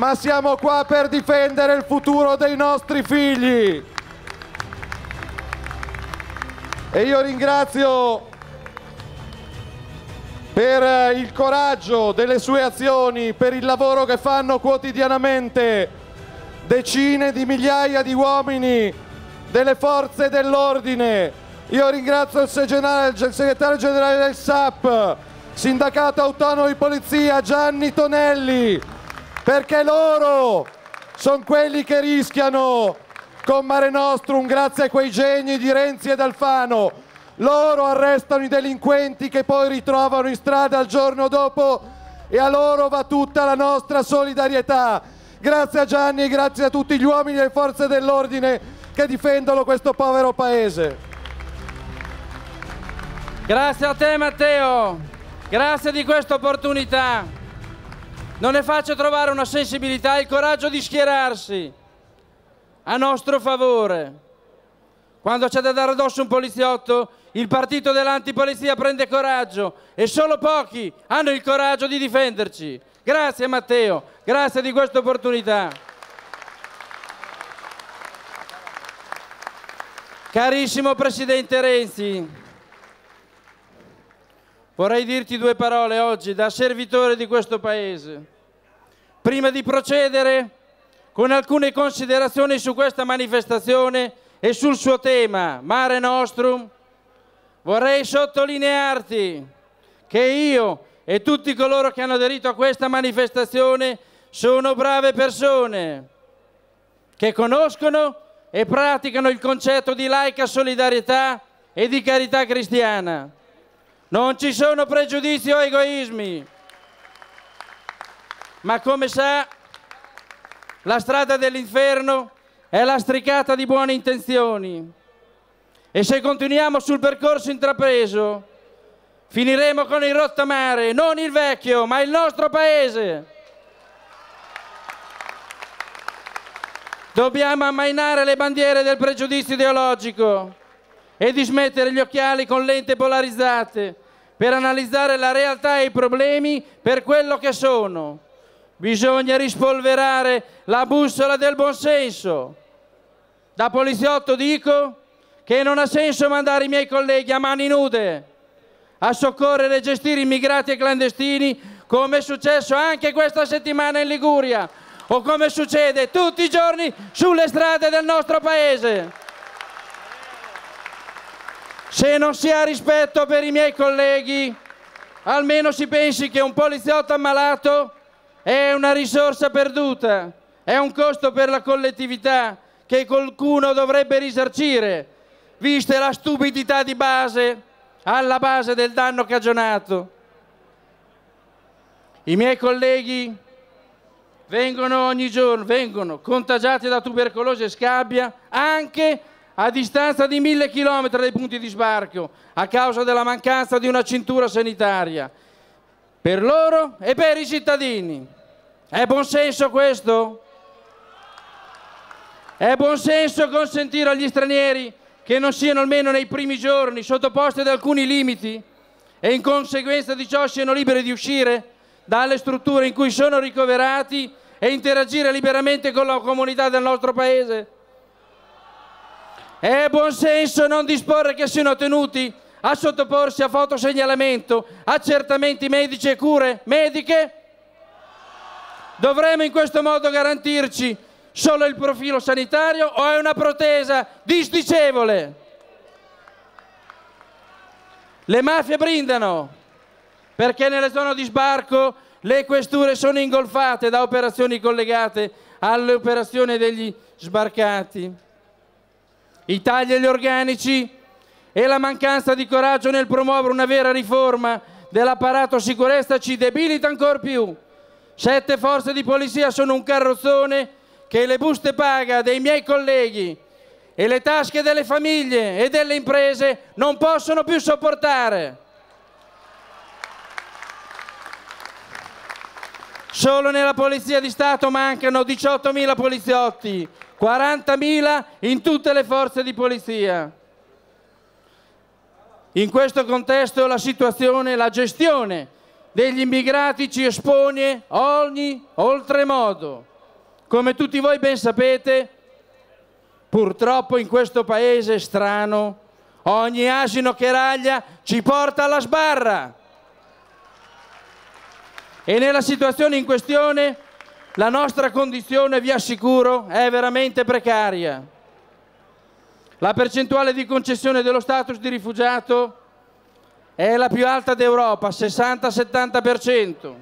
ma siamo qua per difendere il futuro dei nostri figli. E io ringrazio per eh, il coraggio delle sue azioni, per il lavoro che fanno quotidianamente decine di migliaia di uomini delle forze dell'ordine. Io ringrazio il segretario generale del SAP, sindacato autonomo di polizia Gianni Tonelli, perché loro sono quelli che rischiano con Mare Nostrum grazie a quei geni di Renzi e D'Alfano. Loro arrestano i delinquenti che poi ritrovano in strada il giorno dopo e a loro va tutta la nostra solidarietà. Grazie a Gianni e grazie a tutti gli uomini e le forze dell'ordine che difendono questo povero paese. Grazie a te Matteo, grazie di questa opportunità. Non è facile trovare una sensibilità e il coraggio di schierarsi a nostro favore. Quando c'è da dare addosso un poliziotto, il partito dell'antipolizia prende coraggio e solo pochi hanno il coraggio di difenderci. Grazie Matteo, grazie di questa opportunità. Carissimo Presidente Renzi, Vorrei dirti due parole oggi da servitore di questo Paese. Prima di procedere con alcune considerazioni su questa manifestazione e sul suo tema, Mare Nostrum, vorrei sottolinearti che io e tutti coloro che hanno aderito a questa manifestazione sono brave persone che conoscono e praticano il concetto di laica solidarietà e di carità cristiana. Non ci sono pregiudizi o egoismi. Ma come sa, la strada dell'inferno è lastricata di buone intenzioni. E se continuiamo sul percorso intrapreso, finiremo con il rottamare, non il vecchio, ma il nostro paese. Dobbiamo ammainare le bandiere del pregiudizio ideologico e dismettere gli occhiali con lente polarizzate per analizzare la realtà e i problemi per quello che sono. Bisogna rispolverare la bussola del buonsenso. Da poliziotto dico che non ha senso mandare i miei colleghi a mani nude a soccorrere e gestire immigrati e clandestini come è successo anche questa settimana in Liguria o come succede tutti i giorni sulle strade del nostro paese. Se non si ha rispetto per i miei colleghi, almeno si pensi che un poliziotto ammalato è una risorsa perduta, è un costo per la collettività che qualcuno dovrebbe risarcire, vista la stupidità di base alla base del danno cagionato. I miei colleghi vengono ogni giorno, vengono contagiati da tubercolosi e scabbia anche a distanza di mille chilometri dai punti di sbarco a causa della mancanza di una cintura sanitaria per loro e per i cittadini. È buonsenso questo? È buonsenso consentire agli stranieri che non siano almeno nei primi giorni sottoposti ad alcuni limiti e in conseguenza di ciò siano liberi di uscire dalle strutture in cui sono ricoverati e interagire liberamente con la comunità del nostro Paese? È buon senso non disporre che siano tenuti a sottoporsi a fotosegnalamento, accertamenti medici e cure mediche? Dovremmo in questo modo garantirci solo il profilo sanitario o è una protesa disdicevole? Le mafie brindano perché nelle zone di sbarco le questure sono ingolfate da operazioni collegate alle operazioni degli sbarcati i tagli agli organici e la mancanza di coraggio nel promuovere una vera riforma dell'apparato sicurezza ci debilita ancora più. Sette forze di polizia sono un carrozzone che le buste paga dei miei colleghi e le tasche delle famiglie e delle imprese non possono più sopportare. Solo nella Polizia di Stato mancano 18.000 poliziotti 40.000 in tutte le forze di polizia. In questo contesto la situazione, la gestione degli immigrati ci espone ogni oltremodo. Come tutti voi ben sapete, purtroppo in questo paese strano ogni asino che raglia ci porta alla sbarra. E nella situazione in questione la nostra condizione, vi assicuro, è veramente precaria. La percentuale di concessione dello status di rifugiato è la più alta d'Europa, 60-70%,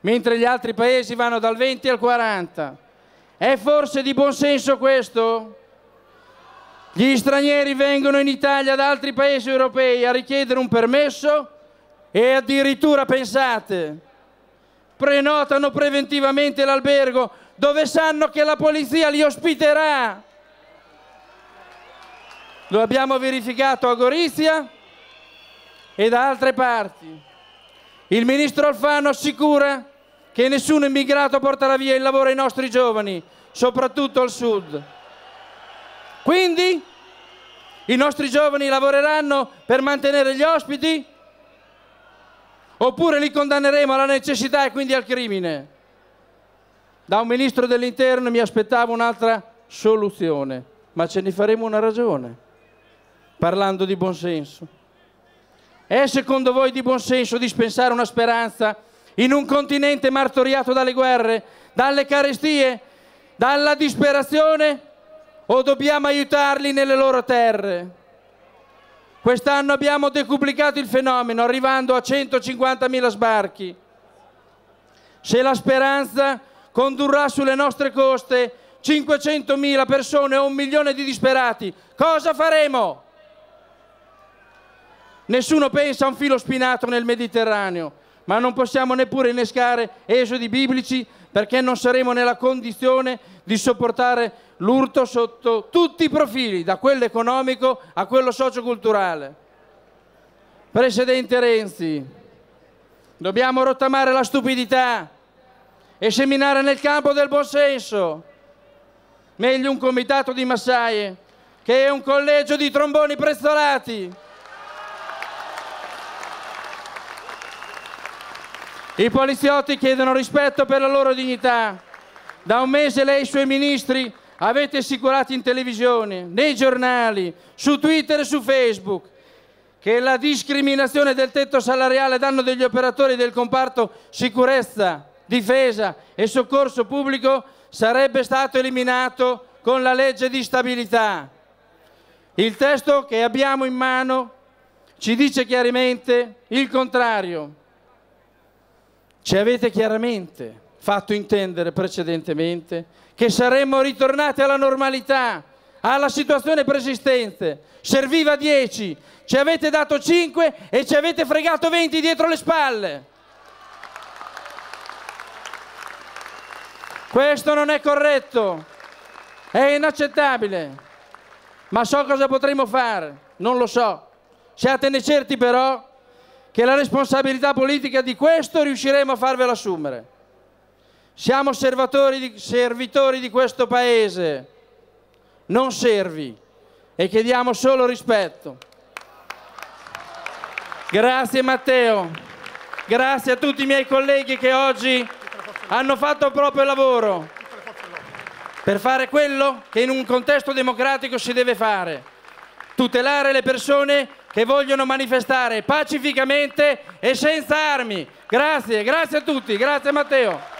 mentre gli altri paesi vanno dal 20 al 40%. È forse di buon senso questo? Gli stranieri vengono in Italia da altri paesi europei a richiedere un permesso e addirittura, pensate, prenotano preventivamente l'albergo dove sanno che la polizia li ospiterà. Lo abbiamo verificato a Gorizia e da altre parti. Il ministro Alfano assicura che nessun immigrato porterà via il lavoro ai nostri giovani, soprattutto al sud. Quindi i nostri giovani lavoreranno per mantenere gli ospiti, oppure li condanneremo alla necessità e quindi al crimine. Da un ministro dell'interno mi aspettavo un'altra soluzione, ma ce ne faremo una ragione, parlando di buonsenso. È secondo voi di buonsenso dispensare una speranza in un continente martoriato dalle guerre, dalle carestie, dalla disperazione? O dobbiamo aiutarli nelle loro terre? Quest'anno abbiamo decuplicato il fenomeno, arrivando a 150.000 sbarchi. Se la speranza condurrà sulle nostre coste 500.000 persone o un milione di disperati, cosa faremo? Nessuno pensa a un filo spinato nel Mediterraneo, ma non possiamo neppure innescare esodi biblici perché non saremo nella condizione di sopportare l'urto sotto tutti i profili, da quello economico a quello socioculturale. Presidente Renzi, dobbiamo rottamare la stupidità e seminare nel campo del buonsenso. Meglio un comitato di massaie che un collegio di tromboni prezzolati. I poliziotti chiedono rispetto per la loro dignità. Da un mese lei e i suoi ministri avete assicurato in televisione, nei giornali, su Twitter e su Facebook che la discriminazione del tetto salariale a danno degli operatori del comparto sicurezza, difesa e soccorso pubblico sarebbe stato eliminato con la legge di stabilità. Il testo che abbiamo in mano ci dice chiaramente il contrario. Ci avete chiaramente fatto intendere precedentemente che saremmo ritornati alla normalità, alla situazione preesistente. Serviva 10, ci avete dato 5 e ci avete fregato 20 dietro le spalle. Questo non è corretto, è inaccettabile. Ma so cosa potremmo fare, non lo so. Siatene certi però che la responsabilità politica di questo riusciremo a farvela assumere. Siamo di, servitori di questo Paese, non servi, e chiediamo solo rispetto. Grazie Matteo, grazie a tutti i miei colleghi che oggi hanno fatto il proprio lavoro per fare quello che in un contesto democratico si deve fare, tutelare le persone che che vogliono manifestare pacificamente e senza armi. Grazie, grazie a tutti, grazie Matteo.